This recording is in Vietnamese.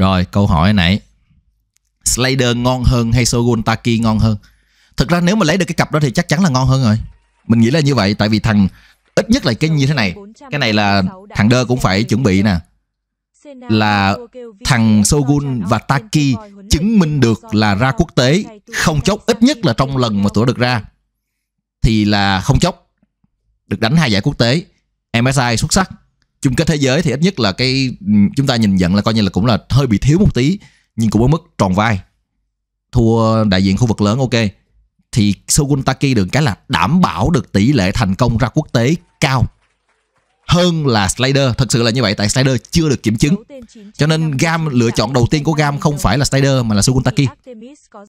Rồi câu hỏi nãy Slider ngon hơn hay Shogun Taki ngon hơn Thực ra nếu mà lấy được cái cặp đó thì chắc chắn là ngon hơn rồi Mình nghĩ là như vậy Tại vì thằng ít nhất là cái như thế này Cái này là thằng đơ cũng phải chuẩn bị nè Là thằng Shogun và Taki chứng minh được là ra quốc tế Không chốc ít nhất là trong lần mà tụi được ra Thì là không chốc Được đánh hai giải quốc tế MSI xuất sắc chung kết thế giới thì ít nhất là cái chúng ta nhìn nhận là coi như là cũng là hơi bị thiếu một tí nhưng cũng ở mức tròn vai thua đại diện khu vực lớn ok thì Shogun Taki được cái là đảm bảo được tỷ lệ thành công ra quốc tế cao hơn là Slider thật sự là như vậy tại Slider chưa được kiểm chứng cho nên Gam lựa chọn đầu tiên của Gam không phải là Slider mà là Shogun